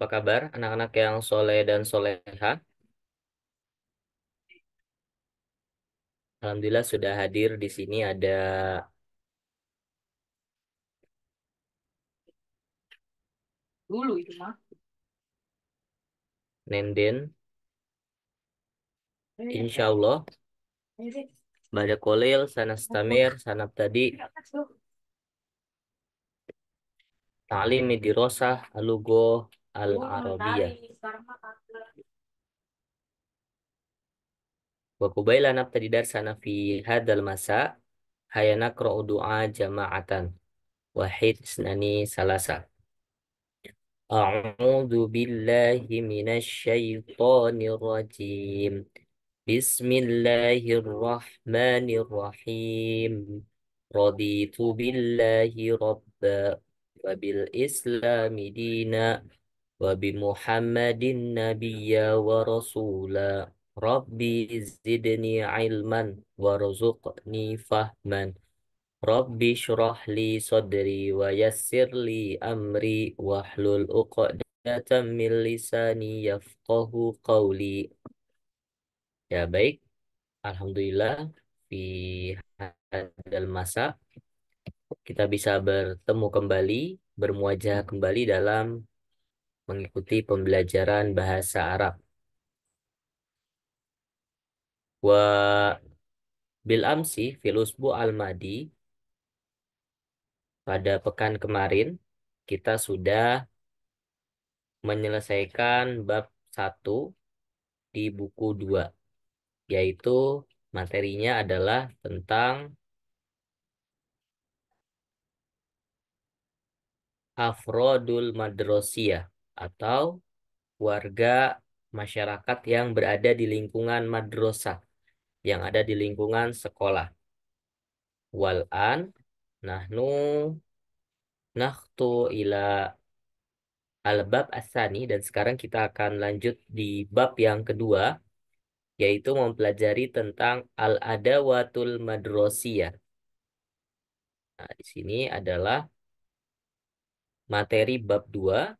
Apa kabar anak-anak yang soleh dan soleha? Alhamdulillah sudah hadir di sini ada dulu itu mah. Nenden. Iya, iya. Insya Allah. Iya, Bada kolil, sanastamir, sanab tadi. Ta'limi dirosah, alugoh, al-arabiyah. Wa qubaila nabtadi darsana fi hadal masa hayana qra'u du'a jama'atan wahid isnani salasa. A'udzu billahi minasy syaithanir rajim. Bismillahirrahmanirrahim. Raditu billahi rabba wa bil islami dina وبمحمد نبيا ورسولا ربي زدني علما وارزقني فهما ربي اشرح لي صدري ويسر لي أمري واحلل عقدة من lisani yafqahu qawli Ya baik, Alhamdulillah di hadal masa kita bisa bertemu kembali, bermuajah kembali dalam mengikuti pembelajaran bahasa Arab. Wa bil amsi fil usbu al madi pada pekan kemarin kita sudah menyelesaikan bab 1 di buku 2 yaitu materinya adalah tentang Afrodul Madrosiyah atau warga masyarakat yang berada di lingkungan madrasah yang ada di lingkungan sekolah. Wal an nahnu nakhtu ila al-bab asani dan sekarang kita akan lanjut di bab yang kedua yaitu mempelajari tentang al-adawatul madrasiyah. Nah, di sini adalah materi bab 2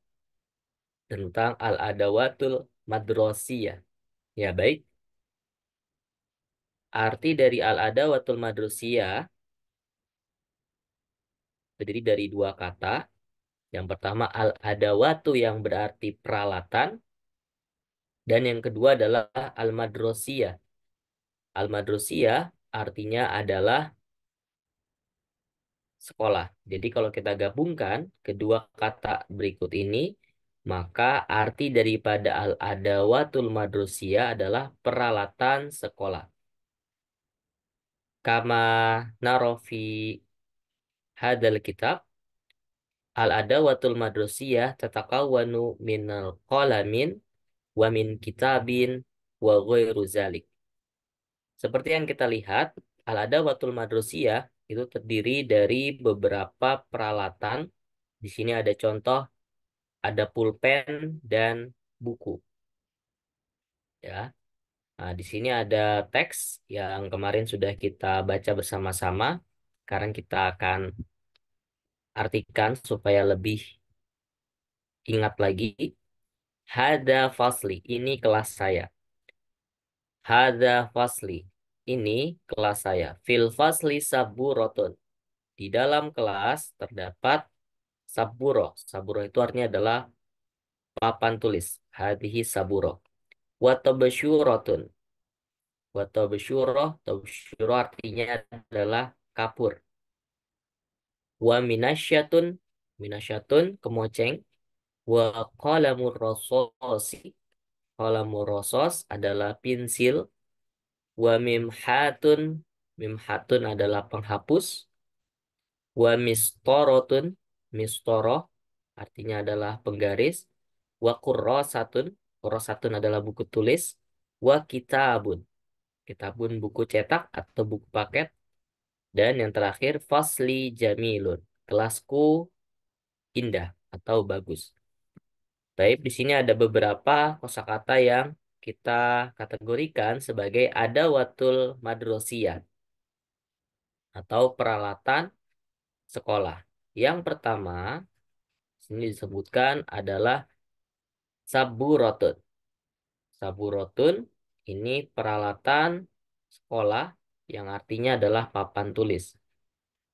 tentang al-adawatul madrosiyah. Ya, baik. Arti dari al-adawatul madrosiyah terdiri dari dua kata. Yang pertama al-adawatu yang berarti peralatan dan yang kedua adalah al-madrosiyah. Al-madrosiyah artinya adalah sekolah. Jadi kalau kita gabungkan kedua kata berikut ini maka arti daripada al-adawatul madrusia adalah peralatan sekolah. Kama narofi hadal kitab al-adawatul madrusia tatakawanu minal qalamin wa min kitabin wa ghairu zalik. Seperti yang kita lihat, al-adawatul madrusia itu terdiri dari beberapa peralatan. Di sini ada contoh ada pulpen dan buku. Ya. Nah, di sini ada teks yang kemarin sudah kita baca bersama-sama. Sekarang kita akan artikan supaya lebih ingat lagi. Hada fasli, ini kelas saya. Hada fasli, ini kelas saya. Fil fasli saburotun. Di dalam kelas terdapat saburo. Saburo itu artinya adalah papan tulis. Hadhi saburo. Watabashuratun. Watabshuro, tabshuro artinya adalah kapur. Wa minasyatun, minasyatun kemoceng. Wa kolamur rososi. Kolamur rosos adalah pensil. Wa mimhatun, mimhatun adalah penghapus. Wa mistorotun, Mistoro, artinya adalah penggaris wa qurrasatun Satun adalah buku tulis wa kitabun kitabun buku cetak atau buku paket dan yang terakhir fasli jamilun kelasku indah atau bagus Baik, di sini ada beberapa kosakata yang kita kategorikan sebagai ada watul madrosian atau peralatan sekolah. Yang pertama, ini disebutkan adalah sabu rotun sabu rotun ini peralatan sekolah yang artinya adalah papan tulis.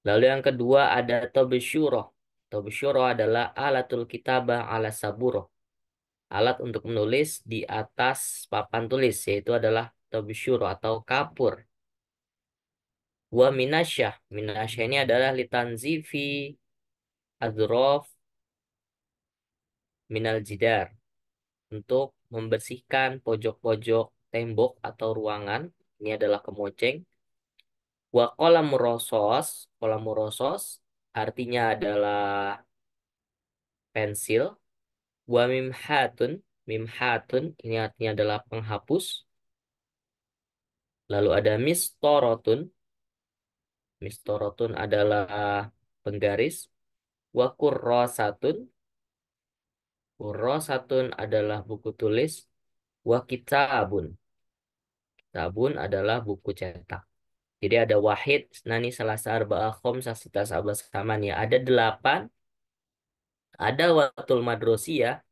Lalu yang kedua ada tobsyuroh. Tobsyuroh adalah alatul kitabah ala saburo Alat untuk menulis di atas papan tulis yaitu adalah tobsyuroh atau kapur. Wa minasyah. Minasyah ini adalah litanzifi azrof minal jidar untuk membersihkan pojok-pojok tembok atau ruangan. Ini adalah kemoceng. Wa kolam rosos, kolam rosos artinya adalah pensil. Wa mimhatun, mimhatun ini artinya adalah penghapus. Lalu ada mistorotun. Mistorotun adalah penggaris wa kurrasatun kurrasatun adalah buku tulis wa kitabun kitabun adalah buku cetak jadi ada wahid nani salasa arba'ah khamsah sita sabas ya. ada delapan ada watul madrosia,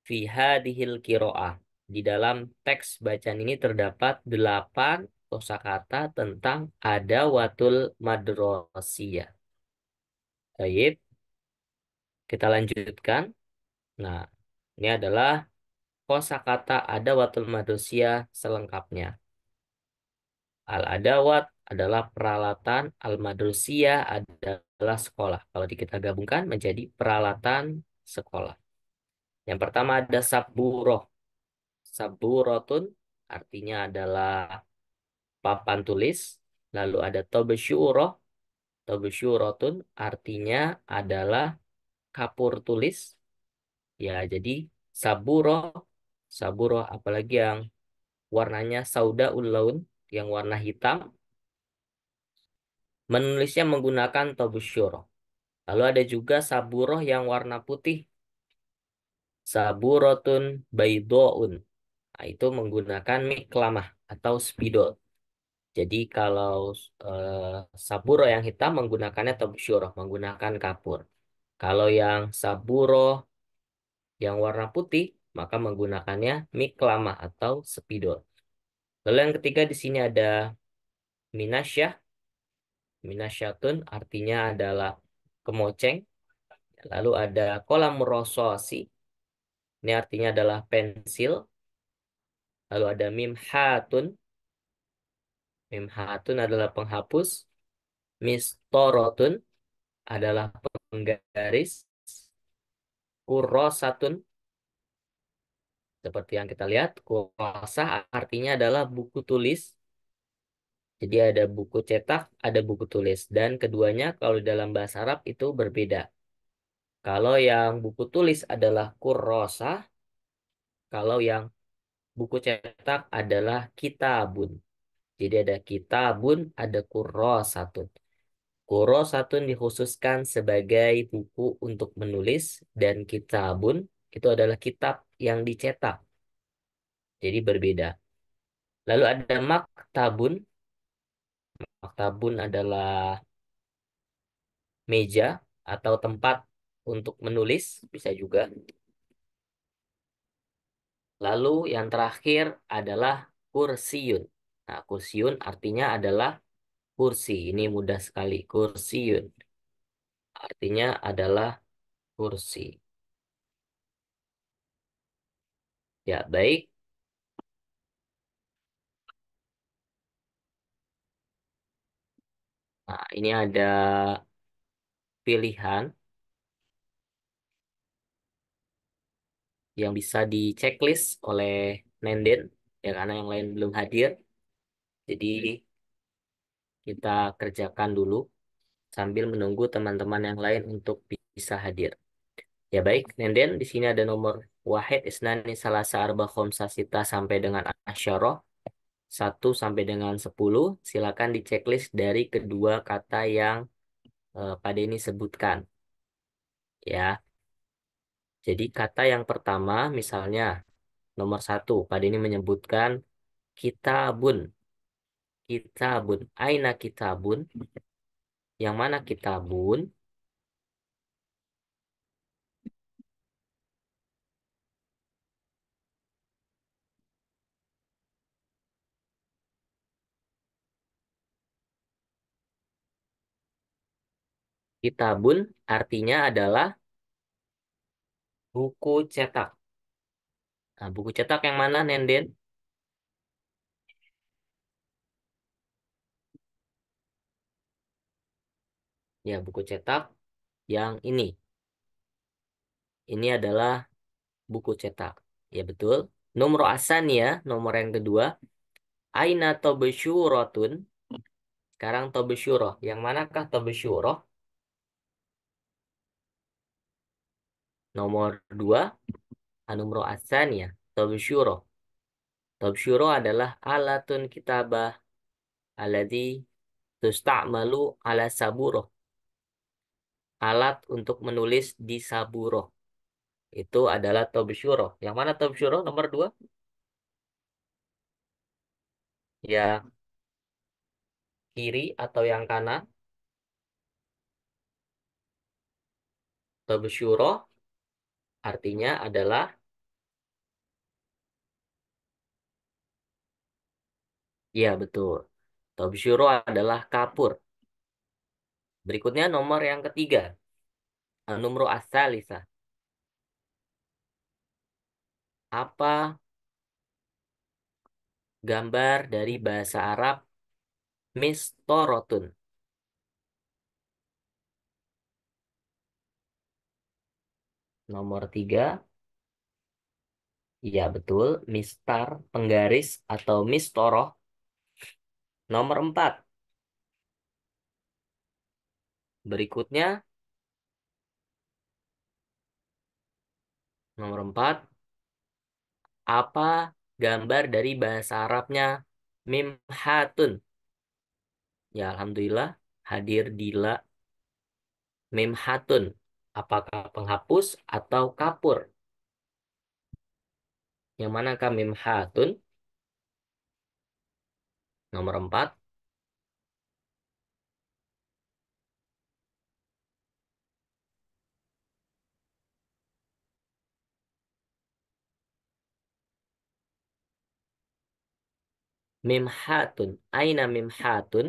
fi hadhil kiroah di dalam teks bacaan ini terdapat delapan kosakata tentang ada watul madrosia. Baik, kita lanjutkan. Nah, ini adalah kosakata adawatul madusia selengkapnya. Al-adawat adalah peralatan, al-madusia adalah sekolah. Kalau kita gabungkan menjadi peralatan sekolah. Yang pertama ada saburoh saburotun artinya adalah papan tulis. Lalu ada tobesyuroh. Tobesyurotun artinya adalah kapur tulis ya jadi saburo saburo apalagi yang warnanya sauda ulaun yang warna hitam menulisnya menggunakan tobusyuro lalu ada juga saburo yang warna putih saburotun baidoun nah, itu menggunakan miklamah atau spidol jadi kalau uh, eh, saburo yang hitam menggunakannya tobusyuro menggunakan kapur kalau yang saburo yang warna putih, maka menggunakannya miklama atau spidol. Lalu yang ketiga di sini ada minasya Minasyatun artinya adalah kemoceng. Lalu ada kolam rososi. Ini artinya adalah pensil. Lalu ada mimhatun. Mimhatun adalah penghapus. Mistorotun adalah penghapus garis kurosatun seperti yang kita lihat kuasa artinya adalah buku tulis jadi ada buku cetak, ada buku tulis. Dan keduanya kalau dalam bahasa Arab itu berbeda. Kalau yang buku tulis adalah kurosa kalau yang buku cetak adalah kitabun. Jadi ada kitabun, ada kurrosatun. Kuro satun dikhususkan sebagai buku untuk menulis dan kitabun itu adalah kitab yang dicetak. Jadi berbeda. Lalu ada maktabun. Maktabun adalah meja atau tempat untuk menulis bisa juga. Lalu yang terakhir adalah kursiun. Nah, kursiun artinya adalah kursi. Ini mudah sekali. Kursiun Artinya adalah kursi. Ya, baik. Nah, ini ada pilihan yang bisa diceklist oleh Nenden ya karena yang lain belum hadir. Jadi kita kerjakan dulu sambil menunggu teman-teman yang lain untuk bisa hadir. Ya baik, Nenden, di sini ada nomor Wahid, Isnani, Salasa, Arba, Khomsa, Sita, sampai dengan Asyaroh. 1 sampai dengan 10. Silakan di checklist dari kedua kata yang uh, eh, pada ini sebutkan. Ya. Jadi kata yang pertama misalnya nomor satu pada ini menyebutkan kitabun kitabun. Aina kitabun? Yang mana kitabun? Kitabun artinya adalah buku cetak. Nah, buku cetak yang mana, Nenden? ya buku cetak yang ini. Ini adalah buku cetak. Ya betul. Nomor asan ya, nomor yang kedua. Aina tobesyuratun. Sekarang tobesyurah. Yang manakah tobesyurah? Nomor dua. Anumro asan ya, Tobesyurah Tabsyuro adalah alatun kitabah Aladhi tusta'malu ala saburah alat untuk menulis di Saburo. Itu adalah Tobshuro. Yang mana Tobshuro nomor dua? ya kiri atau yang kanan? Tobshuro artinya adalah Ya, betul. Tobshuro adalah kapur. Berikutnya nomor yang ketiga. Eh, nomor asalisa. Apa gambar dari bahasa Arab mistorotun? Nomor tiga. Ya betul, mistar, penggaris, atau mistoroh. Nomor empat. Berikutnya, nomor 4. Apa gambar dari bahasa Arabnya Mim Ya, Alhamdulillah hadir Dila Mim Apakah penghapus atau kapur? Yang manakah Mim Nomor 4. Mimhatun. Aina mimhatun?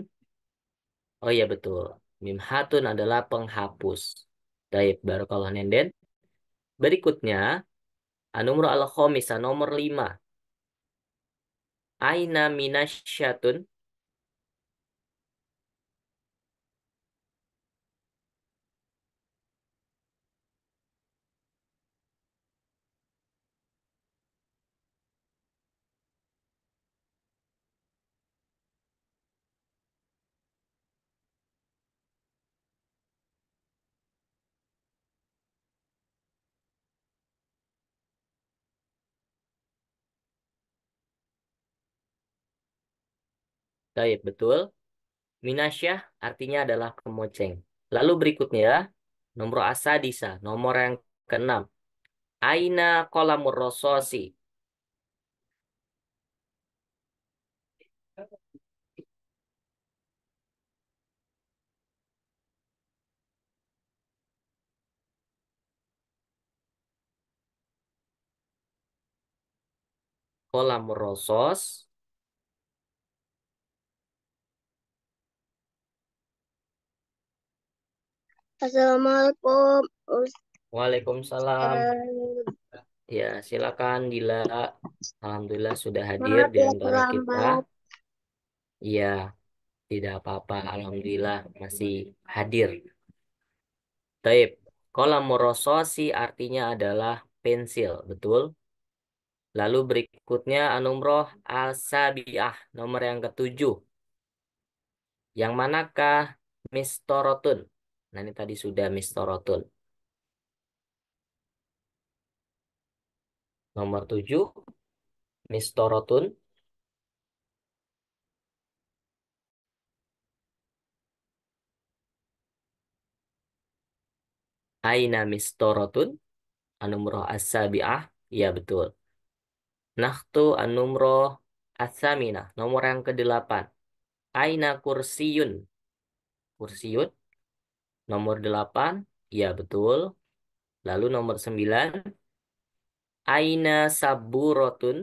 Oh iya betul. Mimhatun adalah penghapus. Baik, kalau nenden. Berikutnya, anumru al-khomisa, nomor lima. Aina minasyatun? Taib, betul. Minasyah artinya adalah kemoceng. Lalu berikutnya, nomor asadisa, nomor yang keenam. Aina kolamur rososi. kolam rosos Assalamualaikum. Waalaikumsalam. Ya, silakan Dila. Alhamdulillah sudah hadir di ya, antara ya, kita. Iya, tidak apa-apa. Alhamdulillah masih hadir. Taib. Kolam morososi artinya adalah pensil, betul? Lalu berikutnya anumroh al-sabiah, nomor yang ketujuh. Yang manakah mistorotun? Nah, ini tadi sudah mistorotun. Nomor tujuh, mistorotun. Aina mistorotun. Anumroh as-sabi'ah. Iya, betul. Nahtu anumroh as Nomor yang kedelapan Aina kursiyun. Kursiyun. Nomor 8, ya betul. Lalu nomor 9, Aina saburotun.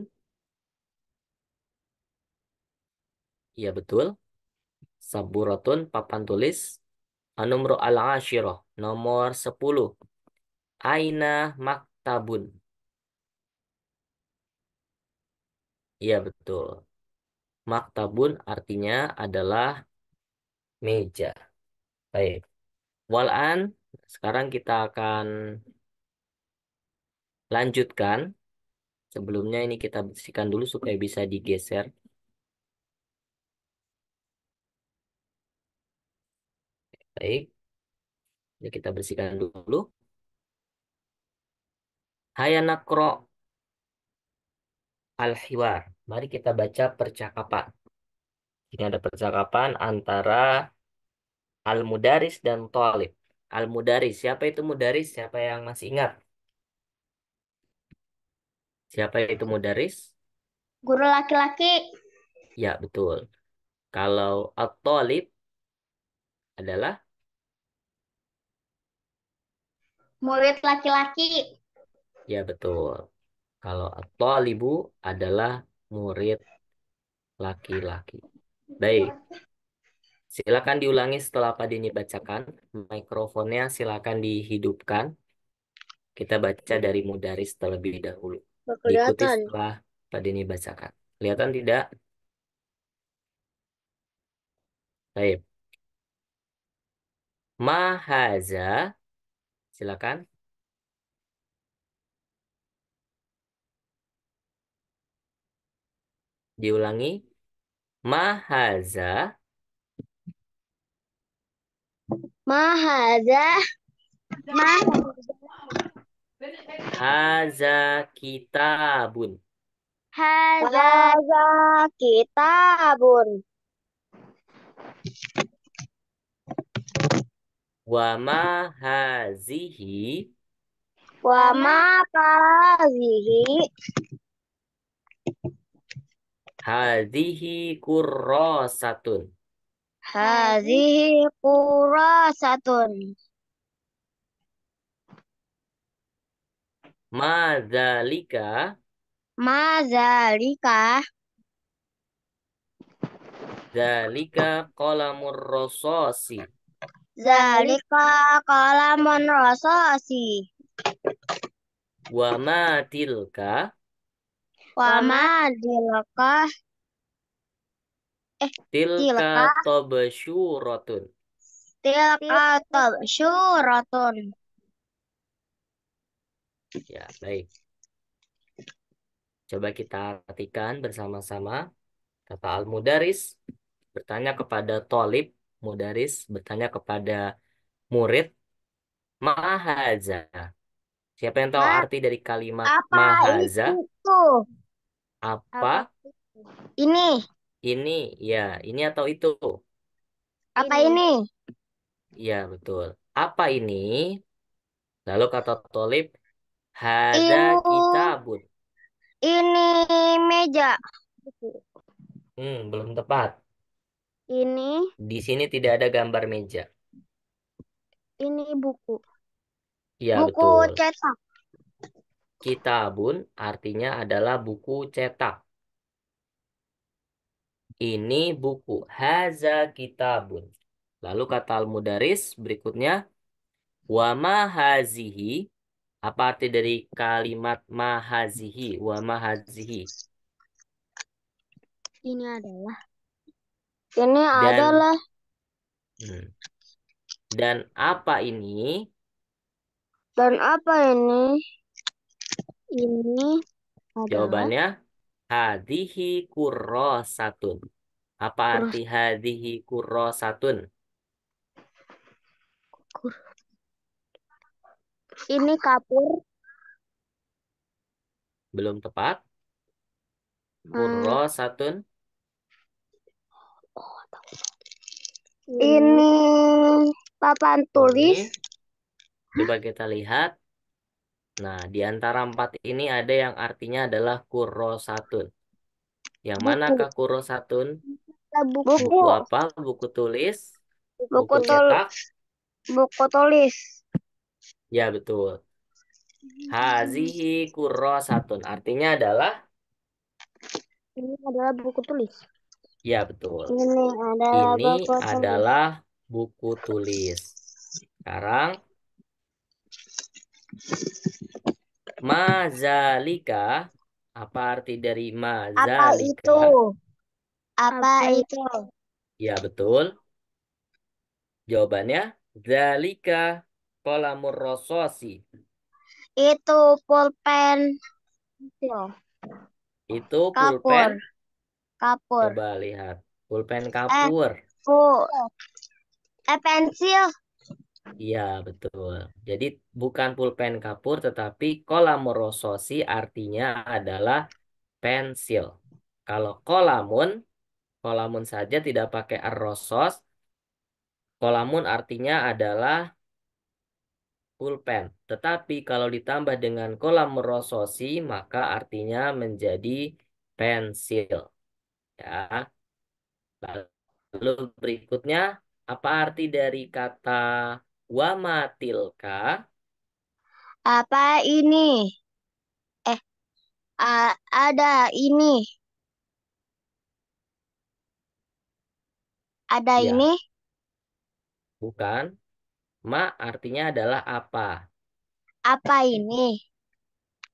ya betul. Saburotun, papan tulis. Nomor al ashiroh nomor 10. Aina maktabun. ya betul. Maktabun artinya adalah meja. Baik. Walan, sekarang kita akan lanjutkan. Sebelumnya ini kita bersihkan dulu supaya bisa digeser. Baik. Ini kita bersihkan dulu. Hayanakro al-hiwar. Mari kita baca percakapan. Ini ada percakapan antara Al-Mudaris dan Talib. Al-Mudaris, siapa itu Mudaris? Siapa yang masih ingat? Siapa itu Mudaris? Guru laki-laki. Ya, betul. Kalau Al talib adalah murid laki-laki. Ya, betul. Kalau Al talibu adalah murid laki-laki. Baik. Silakan diulangi setelah Pak Denny bacakan. Mikrofonnya silakan dihidupkan. Kita baca dari Mudaris terlebih dahulu. Diikuti setelah Pak Denny bacakan. Kelihatan tidak? Baik. Mahaza. Silakan. Diulangi. Mahaza Mahaza. Haza kitabun. Haza kitabun. Wa ma hazihi. Wa ma hazihi. Hazihi kurrosatun. Haziqura Satun, Mazalika. Mazalika. Zalika kolamur rososi. Zalika kolamun rososi. Wama tilka. Wama tilka eh tilka tabasyuratun. tilka tabasyuratun. Ya, baik. Coba kita perhatikan bersama-sama. Kata al-mudaris bertanya kepada tolib, mudaris bertanya kepada murid, mahaza. Siapa yang tahu Ma arti dari kalimat apa mahaza? Itu? Apa? Ini. Ini ya, ini atau itu? Apa ini? Ya betul. Apa ini? Lalu kata Tolib, ada Ini, bun. ini meja. Hmm, belum tepat. Ini, Di sini tidak ada gambar meja. ini buku. ya Buku betul. cetak. bun, artinya adalah buku cetak. Ini buku. Haza kitabun. Lalu kata al-mudaris berikutnya. Wama hazihi. Apa arti dari kalimat mahazihi? Wama hazihi. Ini adalah. Ini Dan, adalah. Hmm. Dan apa ini? Dan apa ini? Ini adalah. Jawabannya? Hadihi kurrosatun. Apa arti hadihi kurrosatun? Ini kapur. Belum tepat. Hmm. Kurrosatun. Oh, ini papan tulis. Ini. Coba kita lihat. Nah, di antara empat ini ada yang artinya adalah kurosatun. Yang buku. mana kak kurosatun? Buku. buku apa? Buku tulis? Buku, buku cetak? Buku tulis. Ya, betul. Hazihi kurosatun. Artinya adalah? Ini adalah buku tulis. Ya, betul. Ini adalah, ini buku, adalah buku tulis. Sekarang Mazalika. Apa arti dari mazalika? Apa itu? Apa itu? Ya, betul. Jawabannya zalika kolamur rososi. Itu pulpen. Itu pulpen. Kapur. Coba lihat. Pulpen eh, kapur. Eh, pu eh pensil. Iya, betul. Jadi bukan pulpen kapur, tetapi kolamorososi artinya adalah pensil. Kalau kolamun, kolamun saja tidak pakai arrosos. Kolamun artinya adalah pulpen. Tetapi kalau ditambah dengan kolamorososi maka artinya menjadi pensil. Ya. Lalu berikutnya, apa arti dari kata Wama tilka. Apa ini? Eh, ada ini. Ada ya. ini? Bukan. Ma artinya adalah apa. Apa ini?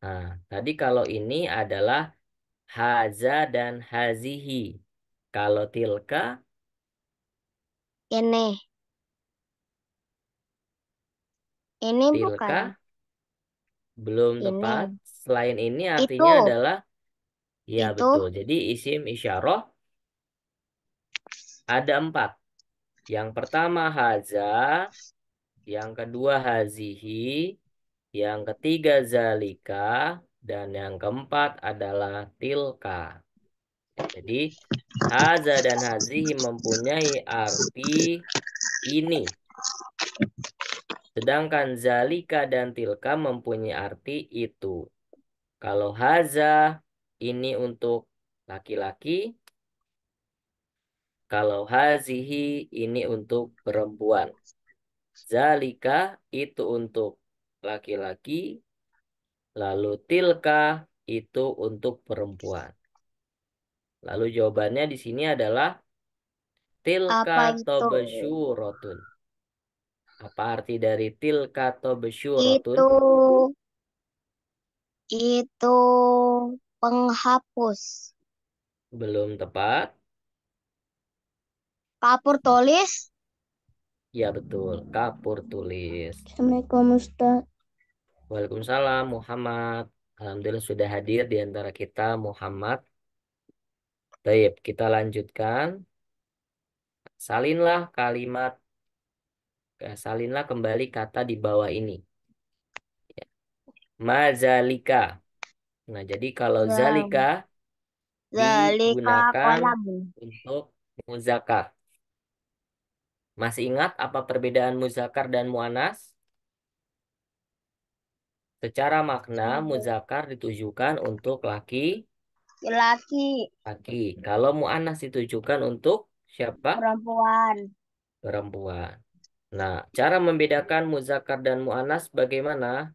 Nah, tadi kalau ini adalah haza dan hazihi. Kalau tilka? Ini. Ini Tilka bukan. belum ini. tepat. Selain ini artinya Itu. adalah ya Itu. betul. Jadi isim isyarah ada empat. Yang pertama haza, yang kedua hazihi, yang ketiga zalika, dan yang keempat adalah tilka. Jadi haza dan hazihi mempunyai arti ini. Sedangkan zalika dan tilka mempunyai arti itu. Kalau haza ini untuk laki-laki. Kalau hazihi ini untuk perempuan. Zalika itu untuk laki-laki. Lalu tilka itu untuk perempuan. Lalu jawabannya di sini adalah tilka Itu? Apa arti dari tilka tobsyuratun? Itu itu penghapus. Belum tepat. Kapur tulis. Ya betul, kapur tulis. Assalamualaikum Ustaz. Waalaikumsalam Muhammad. Alhamdulillah sudah hadir di antara kita Muhammad. Baik, kita lanjutkan. Salinlah kalimat Ya, salinlah kembali kata di bawah ini. Ya. Mazalika. Nah, jadi kalau zalika zalika digunakan kolam. untuk muzakar. Masih ingat apa perbedaan muzakar dan muanas? Secara makna muzakar ditujukan untuk laki laki. Laki. Kalau muanas ditujukan untuk siapa? Perempuan. Perempuan. Nah, cara membedakan muzakar dan mu'anas bagaimana?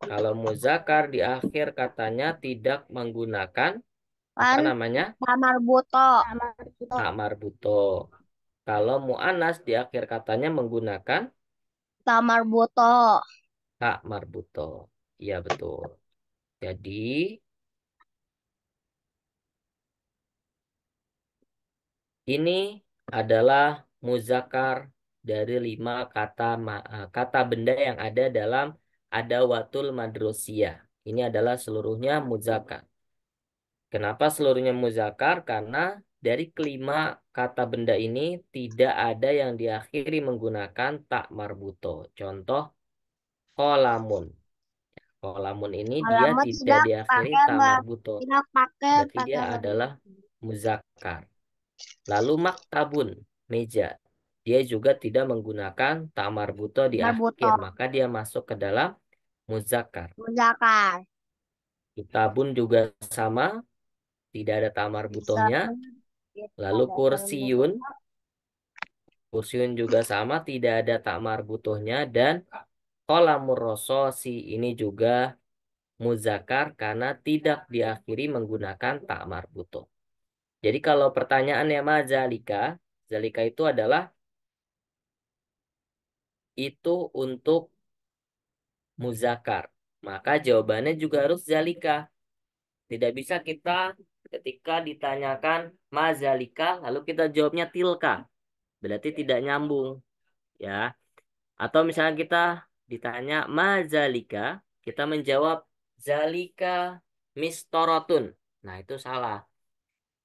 Kalau muzakar di akhir katanya tidak menggunakan apa namanya? Kamar buto. Kamar buto. Kalau mu'anas di akhir katanya menggunakan kamar buto. Kamar buto. Iya betul. Jadi ini adalah muzakar dari lima kata eh, kata benda yang ada dalam adawatul madrosia. Ini adalah seluruhnya muzakar. Kenapa seluruhnya muzakar? Karena dari kelima kata benda ini tidak ada yang diakhiri menggunakan tak marbuto. Contoh kolamun. Kolamun ini dia tidak diakhiri tak marbuto. Tidak pakai, Berarti pakai dia adalah muzakar. Lalu maktabun meja. Dia juga tidak menggunakan tamar buto di tamar akhir, buto. maka dia masuk ke dalam muzakkar. Muzakkar. Kitabun juga sama, tidak ada tamar butonya. Lalu kursiun, kursiun juga sama, tidak ada tamar butonya. dan kolamur rososi ini juga muzakar karena tidak diakhiri menggunakan tamar buto. Jadi kalau pertanyaannya majalika Zalika itu adalah itu untuk muzakar. Maka jawabannya juga harus zalika. Tidak bisa kita ketika ditanyakan ma zalika lalu kita jawabnya tilka. Berarti tidak nyambung. Ya. Atau misalnya kita ditanya ma zalika, kita menjawab zalika mistorotun. Nah, itu salah.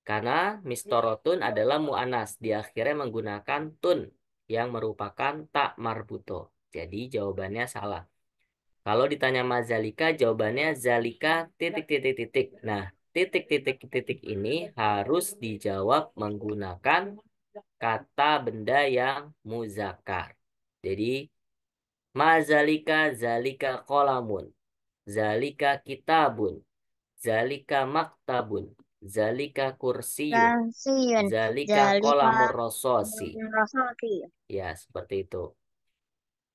Karena mistorotun adalah mu'anas. Di akhirnya menggunakan tun yang merupakan tak marbuto. Jadi jawabannya salah. Kalau ditanya mazalika, jawabannya zalika titik-titik-titik. Nah, titik-titik-titik ini harus dijawab menggunakan kata benda yang muzakar. Jadi, mazalika zalika kolamun, zalika kitabun, zalika maktabun, Zalika kursi, Kursiun. Zalika, Zalika kolamur rososi. Ya, seperti itu.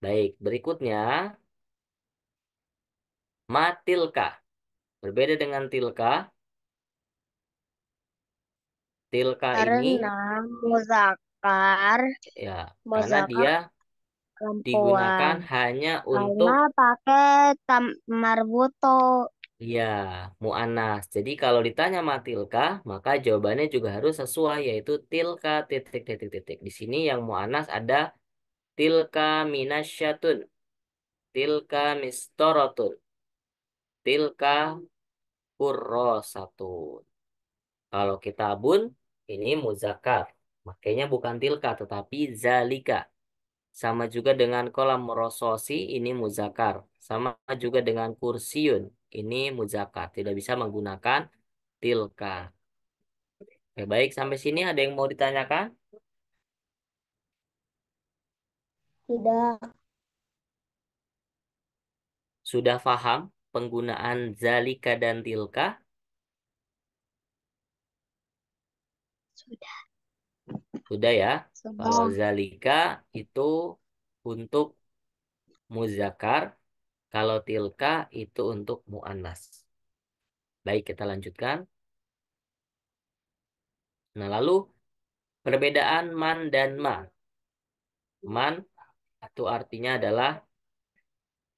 Baik, berikutnya. Matilka. Berbeda dengan tilka. Tilka Karena ini. Karena muzakar. Ya, muzakar. karena dia digunakan hanya untuk karena pakai marbuto Iya, mu'anas. Jadi kalau ditanya matilka, maka jawabannya juga harus sesuai, yaitu tilka titik titik titik. Di sini yang mu'anas ada tilka minasyatun, tilka mistorotun, tilka kurrosatun. Kalau kita bun, ini muzakar. Makanya bukan tilka, tetapi zalika. Sama juga dengan kolam rososi, ini muzakar. Sama juga dengan kursiun, ini muzakar tidak bisa menggunakan tilka. Oke, baik, sampai sini ada yang mau ditanyakan? Tidak. Sudah paham penggunaan zalika dan tilka? Sudah. Sudah ya. Sudah. Kalau zalika itu untuk muzakar. Kalau tilka itu untuk mu'annas. Baik, kita lanjutkan. Nah, lalu perbedaan man dan ma. Man itu artinya adalah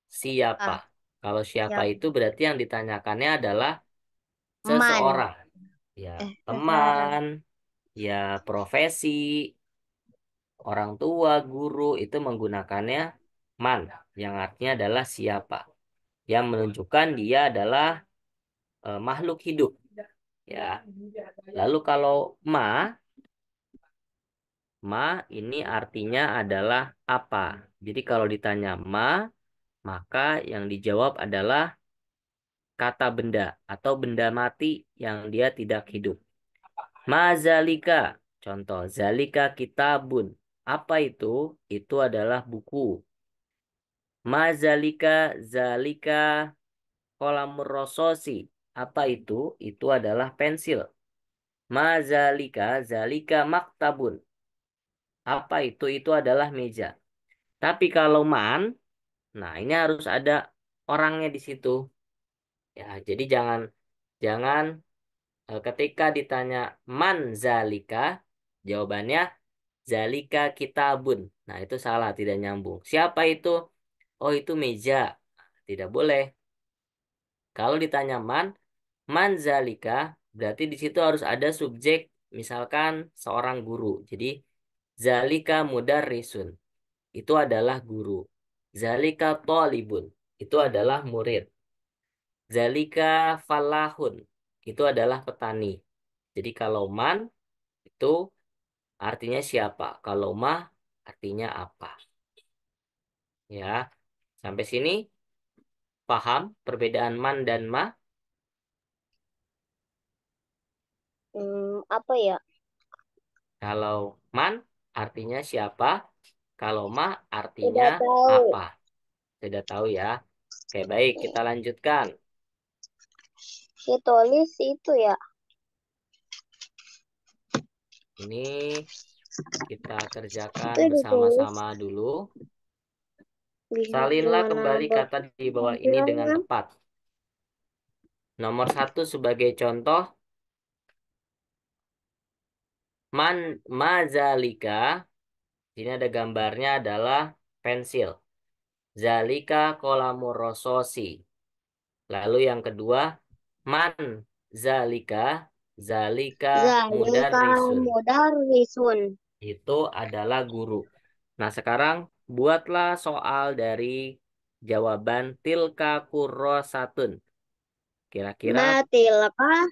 siapa. Ah. Kalau siapa ya. itu berarti yang ditanyakannya adalah seseorang. Man. Ya, eh, teman, ya profesi, orang tua, guru itu menggunakannya man yang artinya adalah siapa yang menunjukkan dia adalah e, makhluk hidup ya lalu kalau ma ma ini artinya adalah apa jadi kalau ditanya ma maka yang dijawab adalah kata benda atau benda mati yang dia tidak hidup Mazalika, contoh zalika kitabun apa itu itu adalah buku Mazalika zalika kolam rososi. Apa itu? Itu adalah pensil. Mazalika zalika maktabun. Apa itu? Itu adalah meja. Tapi kalau man, nah ini harus ada orangnya di situ. Ya, jadi jangan jangan eh, ketika ditanya man zalika, jawabannya zalika kitabun. Nah, itu salah, tidak nyambung. Siapa itu? oh itu meja. Tidak boleh. Kalau ditanya man, man zalika, berarti di situ harus ada subjek, misalkan seorang guru. Jadi, zalika risun Itu adalah guru. Zalika tolibun. Itu adalah murid. Zalika falahun. Itu adalah petani. Jadi kalau man itu artinya siapa? Kalau mah artinya apa? Ya. Sampai sini paham perbedaan man dan ma? Hmm, apa ya? Kalau man artinya siapa? Kalau ma artinya apa? tidak tahu ya. Oke, baik, kita lanjutkan. tulis itu ya. Ini kita kerjakan bersama-sama dulu. Salinlah kembali kata di bawah ini dengan tepat. Nomor satu sebagai contoh. Man, mazalika. Ini ada gambarnya adalah pensil. Zalika Kolamorososi. Lalu yang kedua. Man zalika. Zalika, zalika mudarrisun. mudarrisun. Itu adalah guru. Nah sekarang buatlah soal dari jawaban tilka satun. Kira-kira matilka.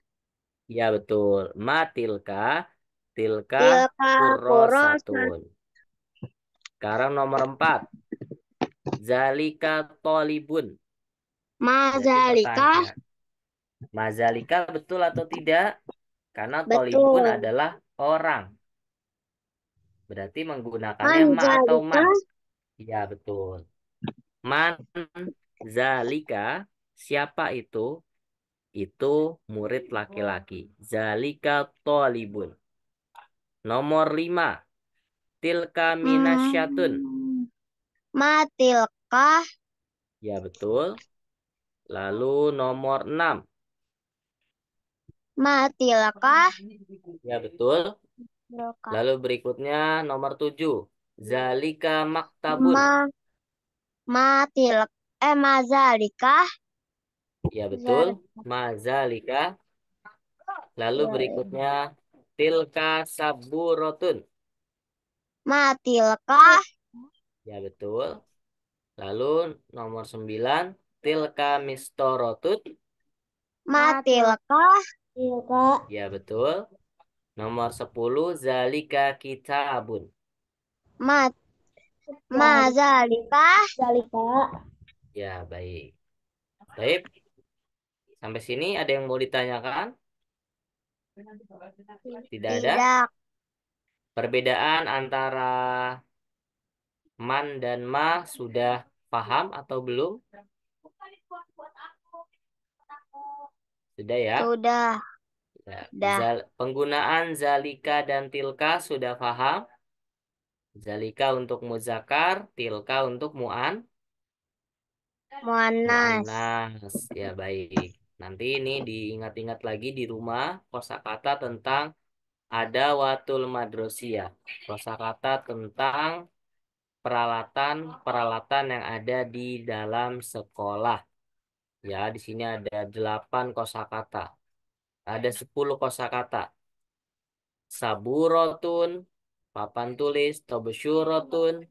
Ya betul. Matilka tilka, tilka satun. Sekarang nomor empat. Zalika tolibun. Mazalika. Mazalika betul atau tidak? Karena tolibun adalah orang. Berarti menggunakannya Manjalika. ma atau mas Iya, betul. Man zalika, siapa itu? Itu murid laki-laki. Zalika tolibun. Nomor lima. Tilka minasyatun. Hmm. Matilka. Ya, betul. Lalu nomor enam. Matilka. Ya, betul. Lalu berikutnya nomor tujuh. Zalika maktabun. Ma, matil. Eh, mazalika. Ya, betul. Mazalika. Lalu ya, ya. berikutnya. Tilka saburotun. Matilka. Ya, betul. Lalu nomor sembilan. Tilka mistorotun. Matilka. Tilka. Ya, betul. Nomor sepuluh. Zalika kitabun. Mat. Ya, zalika, zalika. Ya, baik. Baik. Sampai sini ada yang mau ditanyakan? Tidak ada? Tidak. Perbedaan antara man dan ma sudah paham atau belum? Sudah ya? Sudah. Ya. Zal, penggunaan zalika dan tilka sudah paham? Zalika untuk muzakar, tilka untuk mu'an. Mu'anas. Ya baik. Nanti ini diingat-ingat lagi di rumah kosakata tentang ada watul madrosia. Kosakata tentang peralatan-peralatan yang ada di dalam sekolah. Ya, di sini ada delapan kosakata. Ada sepuluh kosakata. Saburotun, papan tulis, tobesyuratun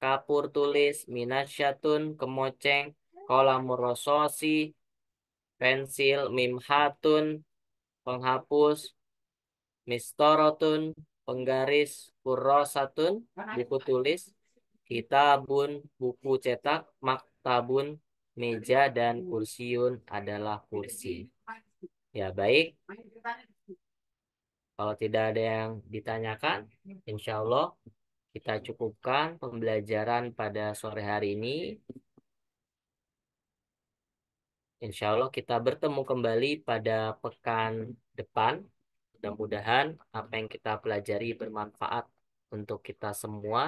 kapur tulis, minasyatun, kemoceng, kolam rososi, pensil, mimhatun, penghapus, mistorotun, penggaris, kurosatun, buku tulis, kitabun, buku cetak, maktabun, meja, dan kursiun adalah kursi. Ya, baik. Kalau tidak ada yang ditanyakan, insya Allah kita cukupkan pembelajaran pada sore hari ini. Insya Allah kita bertemu kembali pada pekan depan. Mudah-mudahan apa yang kita pelajari bermanfaat untuk kita semua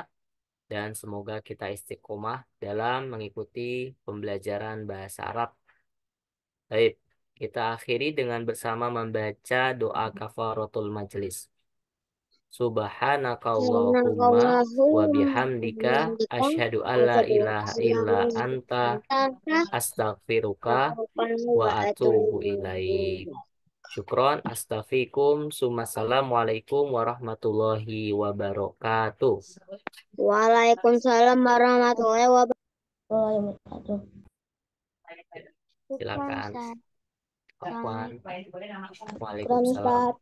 dan semoga kita istiqomah dalam mengikuti pembelajaran bahasa Arab. Baik. Kita akhiri dengan bersama membaca doa kafaratul majlis. Subhanakallahumma wa bihamdika asyhadu an la ilaha illa anta astaghfiruka wa atubu ilaik. Syukron, astafikum, sumassalamualaikum warahmatullahi wabarakatuh. Waalaikumsalam warahmatullahi wabarakatuh. Silakan. Waalaikumsalam. Waalaikumsalam.